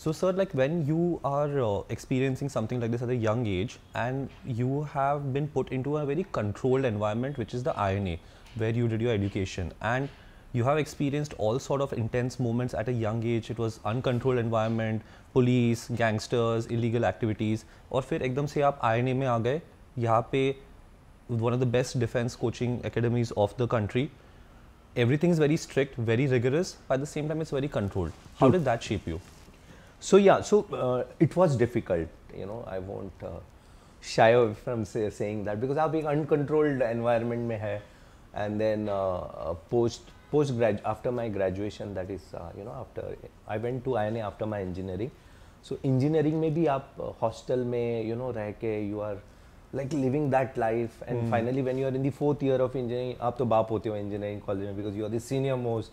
So, sir, like when you are uh, experiencing something like this at a young age and you have been put into a very controlled environment, which is the INA, where you did your education, and you have experienced all sort of intense moments at a young age. It was uncontrolled environment, police, gangsters, illegal activities, Or, फिर एकदम से आप INA में आ गए यहाँ पे one of the best defense coaching academies of the country. Everything is very strict, very rigorous. But at the same time, it's very controlled. How did that shape you? So yeah, so uh, it was difficult. You know, I won't uh, shy away from say, saying that because I I've been uncontrolled environment में है, and then uh, uh, post post grad after my graduation that is uh, you know after I went to INA after my engineering. So engineering maybe भी आप uh, hostel may you know रह you are like living that life and mm. finally when you are in the fourth year of engineering engineering college because you are the senior most.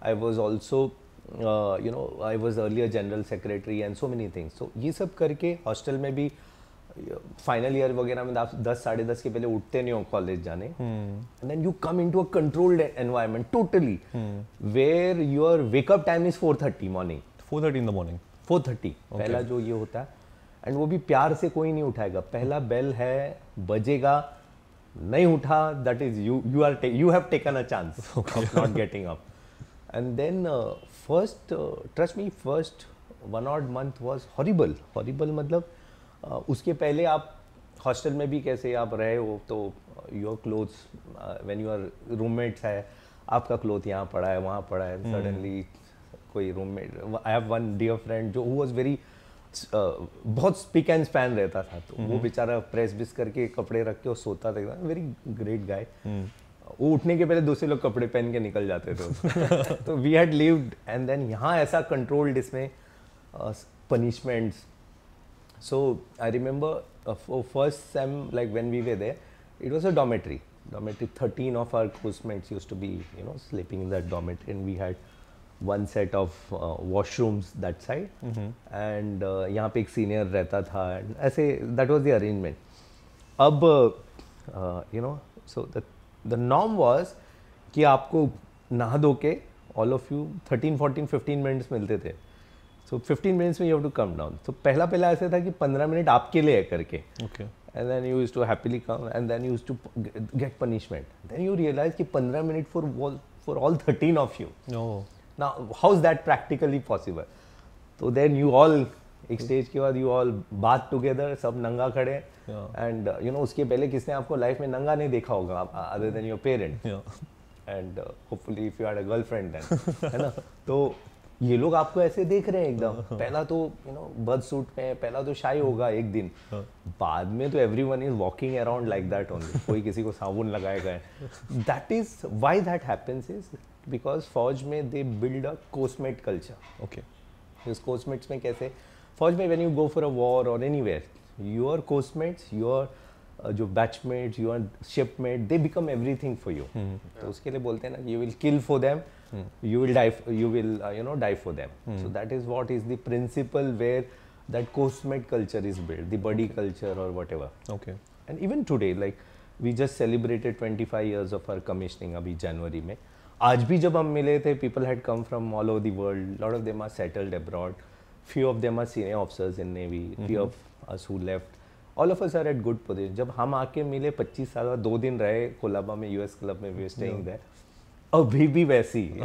I was also you know I was earlier general secretary and so many things so ये सब करके hostel में भी final uh, year वगैरह में आप दस साढ़े दस के पहले उठते नहीं हो कॉलेज जाने then you come in to a controlled environment totally where your wake up time is four thirty morning four thirty in the morning four thirty पहला जो ये होता है एंड वो भी प्यार से कोई नहीं उठाएगा पहला बेल है बजेगा नहीं उठा that is you you are you have taken a chance not getting up and then first trust me first one odd month was horrible horrible मतलब uh, उसके पहले आप हॉस्टल में भी कैसे आप रहे हो तो your clothes when your roommates है आपका क्लोथ यहाँ पड़ा है वहाँ पड़ा है सडनली hmm. कोई roommate I have one dear friend जो वॉज वेरी uh, बहुत स्पिक एंड स्पैन रहता था तो hmm. वो बेचारा प्रेस बिस करके कपड़े रख के और सोता था वेरी ग्रेट गाय उठने के पहले दूसरे लोग कपड़े पहन के निकल जाते थे तो we had lived and then यहाँ ऐसा कंट्रोल्ड इसमें punishments so I remember first same like when we way they it was a dormitory dormitory thirteen of our recruitments used to be you know sleeping in that dormitory and we had one set of washrooms that side and यहाँ पे एक senior रहता था and ऐसे that was the arrangement अब you know so that the Nom was कि आपको नहा धो के ऑल ऑफ यू 13, 14, 15 मिनट्स मिलते थे सो फिफ्टीन मिनट्स में you have to come down तो पहला पहला ऐसा था कि पंद्रह मिनट आपके लिए है करके okay and then you use to happily come and then use to get punishment then you realise कि पंद्रह minute for wall for all thirteen of you ना how is that practically possible तो then you all एक stage के बाद you all बात together सब नंगा खड़े एंड यू नो उसके पहले किसने आपको लाइफ में नंगा नहीं देखा होगा other than your parent and hopefully if you had a girlfriend then है ना तो ये लोग आपको ऐसे देख रहे हैं एकदम पहला तो यू नो बर्थ सूट में पहला तो शाही होगा hmm. एक दिन बाद में तो everyone is walking around like that only कोई किसी को साबुन लगाएगा that is why that happens is because फौज में they build a coursemate culture okay coursemates में कैसे फौज में when you go for a war और एनीवेयर योर कोस्टमेट्स योर जो batchmates your shipmate they become everything for you तो उसके लिए बोलते हैं ना you will kill for them you will die you will you know die for them so that is what is the principle where that coastmate culture is built, the buddy okay. culture or whatever. Okay. And even today, like we just celebrated 25 years of our commissioning अभी जनवरी में आज भी जब हम मिले थे people had come from all over the world lot of them are settled abroad few of them are senior officers in navy mm-hmm. few of us all of us are at good position जब हम आके मिले 25 साल बाद दो दिन रहे कोलाबा में यूएस क्लब में वी स्टेइंग देयर अभी भी वैसी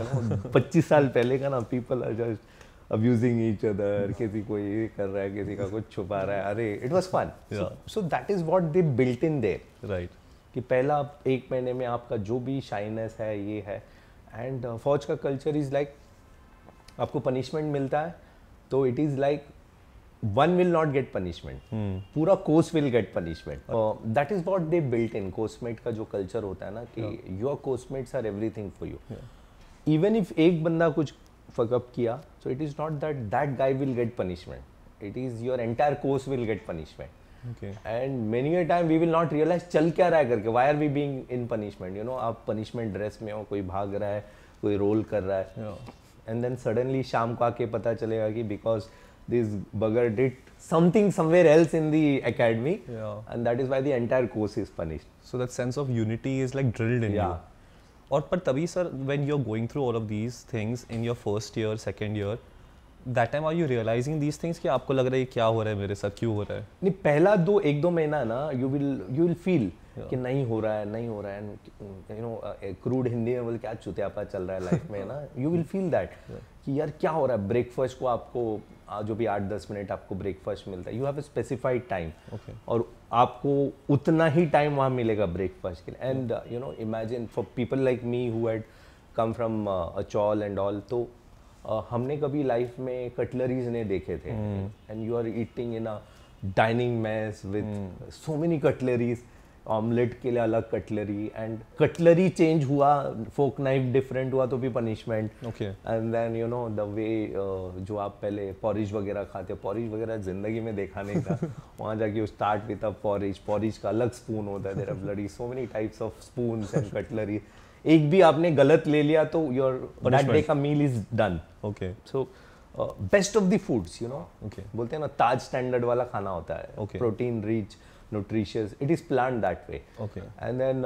पच्चीस साल पहले का ना people are just abusing each other किसी को ये कर रहा है किसी का कुछ छुपा रहा है अरे it was fun so that is what they built in there right कि पहला एक महीने में आपका जो भी शाइनेस है ये है एंड uh, फौज का कल्चर इज लाइक आपको पनिशमेंट मिलता है तो it is like one will not get punishment पूरा course will get punishment that is what they built in coursemate का जो कल्चर होता है ना कि your coursemates are everything for you even if एक बंदा कुछ फकअप किया so it is not that that guy will get punishment it is your entire course will get punishment and many time we will not realise चल क्या रहा है करके why are we being in punishment you know आप punishment dress में हो कोई भाग रहा है कोई रोल कर रहा है yeah. एंड देन सडनली शाम को आके पता चलेगा कि because this bugger did something somewhere else in the academy and that is why the entire course is punished so that sense of unity is like drilled in और पर तभी sir when you are going through all of these things in your first year second year that time are you realising these things कि आपको लग रहा है क्या हो रहा है मेरे साथ क्यों हो रहा है नहीं पहला दो एक दो महीना ना you will you will feel कि नहीं हो रहा है नहीं हो रहा है यू नो क्रूड हिंदी में बोल क्या चुत्यापा चल रहा है लाइफ में ना यू विल फील दैट कि यार क्या हो रहा है ब्रेकफास्ट को आपको जो भी आठ दस मिनट आपको ब्रेकफास्ट मिलता है you have a specified time और आपको उतना ही टाइम वहाँ मिलेगा ब्रेकफास्ट के लिए and you know imagine for people like me who had come from अचौल एंड ऑल तो हमने कभी लाइफ में कटलरीज नहीं देखे थे and you are eating in a dining mess with so many cutleries omelette के लिए अलग कटलरी एंड कटलरी चेंज हुआ फोक नाइफ डिफरेंट हुआ तो भी punishment and then you know the way जो आप पहले पॉरिज वगैरह खाते हो पॉरिज वगैरह जिंदगी में देखा नहीं था वहाँ जाके you start with a porridge porridge का अलग स्पून होता है there are bloody so many types of spoon and cutlery एक भी आपने गलत ले लिया तो योर दैट डे का meal is done okay so best of the foods you know okay बोलते हैं ना ताज स्टैंडर्ड वाला खाना होता है protein rich nutritious it is plan that way okay and then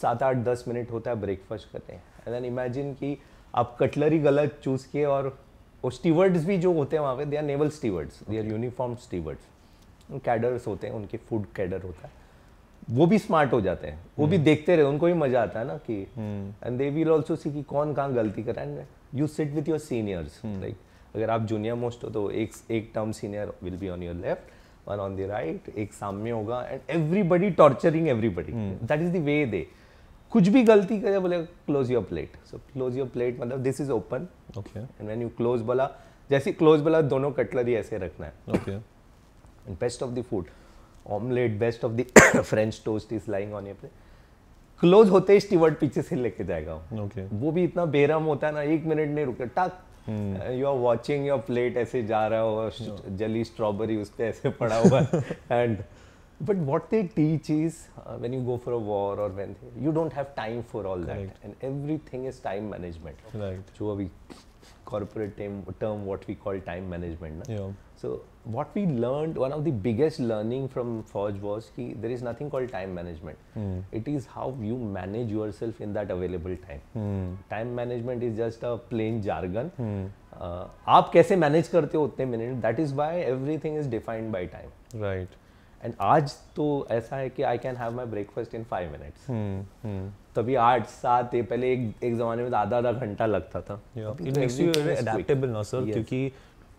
सात आठ दस मिनट होता है ब्रेकफास्ट करते हैं एंड देन इमेजिन कि आप कटलरी गलत चूज किए और वो स्टीवर्ड्स भी जो होते हैं वहाँ पे they are naval stewards they are uniform stewards cadres होते हैं उनके फूड कैडर होता है वो भी स्मार्ट हो जाते हैं वो भी हम्म। देखते रहे उनको भी मजा आता है ना कि and they will also see कि कौन कहाँ गलती करा and you sit with your seniors like अगर आप जूनियर मोस्ट हो तो एक एक term senior will be on your left one on the right एक सामने होगा and everybody torturing everybody that is the way they कुछ भी गलती करे बोले close your plate so close your plate मतलब this is open okay and when you close बोला जैसे क्लोज बोला दोनों कटलरी ऐसे रखना है okay and best of the food omelette best of the French toast is lying on your close होते ही स्टीवर्ड पीछे से लेके जाएगा okay. वो भी इतना बेरम होता है ना एक मिनट नहीं रुके टक you are watching your plate ऐसे जा रहा हो no. जली स्ट्रॉबेरी उस पर ऐसे पड़ा हुआ and but what they teach is when you go for a war और when you don't have time for all that and everything is time management जो अभी corporate term, term what we call time management. Na? Yeah. So what we learned, one of the biggest learning from Forge was ki there is nothing called time management. Mm. It is how you manage yourself in that available time. Mm. Time management is just a plain jargon. Mm. Uh, आप कैसे manage करते हो उतने minute that is why everything is defined by time right and आज तो ऐसा है कि I can have my breakfast in five minutes तभी आठ सात ये पहले एक एक ज़माने में आधा आधा घंटा लगता था इट मेक्स यू अडेप्टेबल ना सर क्योंकि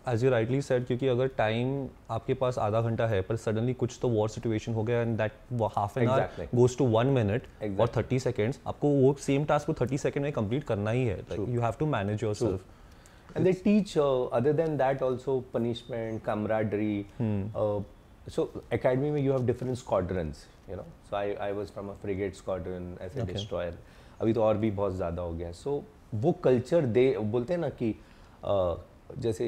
एज यू राइटली सेड क्योंकि अगर टाइम आपके पास आधा घंटा है पर सडनली कुछ तो वॉर सिचुएशन हो गया and that half an hour goes to one minute और थर्टी सेकेंड्स आपको वो सेम टास्क को थर्टी सेकेंड में कंप्लीट करना ही है you have to manage yourself and they teach other than that also punishment camaraderie so academy में you have different squadrons you know so I I was from a frigate squadron as a destroyer अभी तो और भी बहुत ज़्यादा हो गया है सो वो कल्चर दे बोलते हैं ना कि जैसे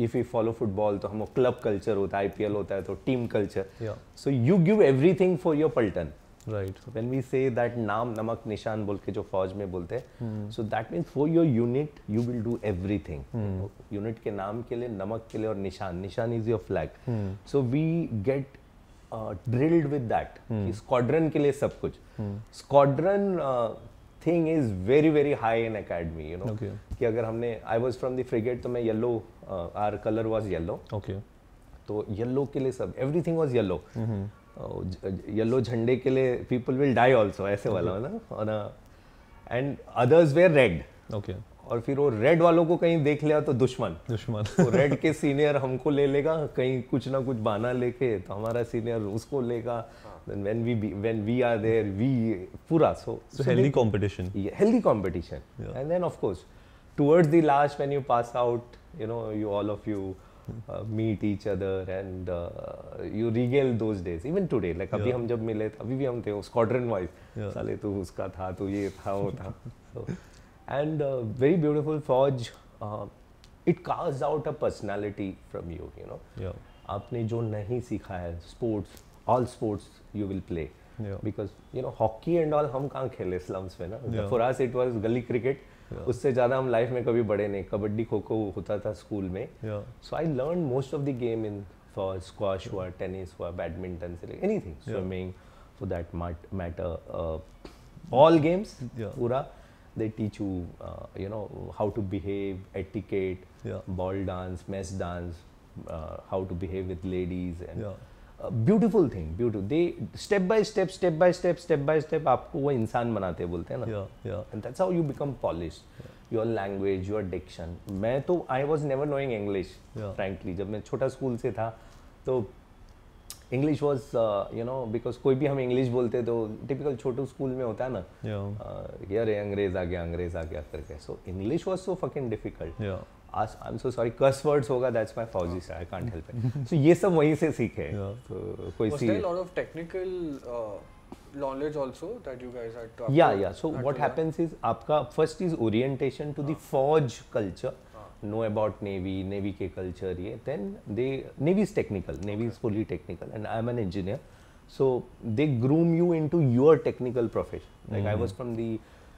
इफ़ यू फॉलो फुटबॉल तो हम क्लब कल्चर होता है एल होता है तो team culture so you give thing for your पल्टन right when we say that नाम नमक निशान बोल के जो फौज में बोलते हैं so that means for your unit you will do thing unit के नाम के लिए नमक के लिए और निशान निशान is your flag so we get drilled with that squadron के लिए सब कुछ squadron thing is very very high in academy you know कि अगर हमने I was from the frigate तो मैं yellow our colour was yellow तो येल्लो के लिए सब थिंग वॉज येलो येलो झंडे के लिए पीपल विल डाई ऑल्सो ऐसे वाला ना and others were red okay और फिर वो रेड वालों को कहीं देख लिया तो दुश्मन दुश्मन तो रेड के सीनियर हमको ले लेगा कहीं कुछ ना कुछ बाना लेके तो हमारा सीनियर उसको लेगा when we when we are there we पूरा so healthy competition healthy competition and then of course towards the last when you pass out you know you all of you meet each other and you regale those days even today like अभी हम जब मिले अभी भी हम थे squadron wise साले तो उसका था तो ये था वो था and uh, very beautiful forge uh, it carves out a personality from you you know yeah aapne jo nahi sikha hai sports all sports you will play yeah. because you know hockey and all hum kahan khele slums mein for us it was gully cricket yeah. उससे ज्यादा हम life में कभी बड़े नहीं कबड्डी खो खो होता था स्कूल में so I learn most of the game in for squash हुआ टेनिस हुआ बैडमिंटन से anything swimming for that matter all games पूरा yeah they teach you, uh, you know, how to behave, etiquette, yeah. ball dance, mess dance, uh, how to behave with ladies, and yeah. uh, beautiful thing, beautiful. They step by step, step by step, step by step, आपको वो इंसान बनाते हैं बोलते हैं ना. Yeah, yeah. And that's how you become polished. Yeah. Your language, your diction. मैं तो I was never knowing English, yeah. frankly. जब मैं छोटा स्कूल से था, तो English was you know because कोई भी हम इंग्लिश बोलते तो टिपिकल छोटू स्कूल में होता है ना यार uh, अंग्रेज आ गया अंग्रेज आ गया करके so English was so fucking difficult I am so sorry cos words होगा दैट्स माय फौजी I can't help it so ये सब वहीं से सीखे तो कोई सी लॉट ऑफ टेक्निकल आपका नो अबाउट नेवी नेवी के कल्चर ये then they navy is technical navy is fully technical and I am an engineer so they groom you in to your technical profession like I was from the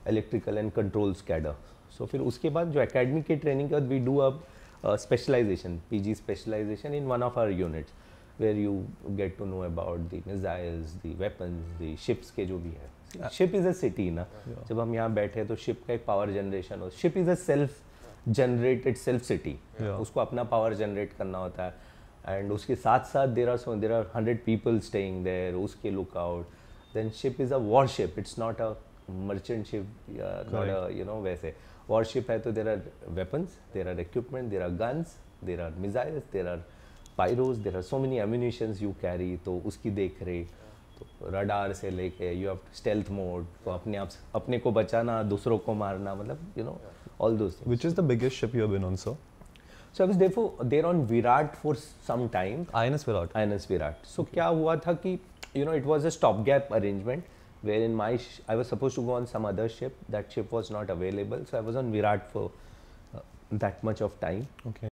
electrical and control squadron so फिर उसके बाद जो academy के training के बाद we do a specialisation P G specialisation in one of our units where you get to know about the missiles the weapons the ships के जो भी है शिप इज अ सिटी ना जब हम यहाँ बैठे तो शिप का एक पावर जनरेशन हो ship is a self generate itself city उसको अपना पावर जनरेट करना होता है एंड उसके साथ साथ there are so there are hundred people staying there उसके lookout then ship is a warship it's not a merchant ship you know वैसे वॉरशिप है तो there are weapons there are equipment there are guns there are missiles there are pyros there are so many ammunitions you carry तो उसकी देख रेख तो radar से लेके यू हैव स्टेल्थ मोड तो अपने आप अपने को बचाना दूसरों को मारना मतलब you know all those things which is the biggest ship you have been on so so I was there for there on Virat for some time INS Virat INS Virat so क्या हुआ था कि you know it was a stop gap arrangement where in my I was supposed to go on some other ship that ship was not available so I was on Virat for that much of time okay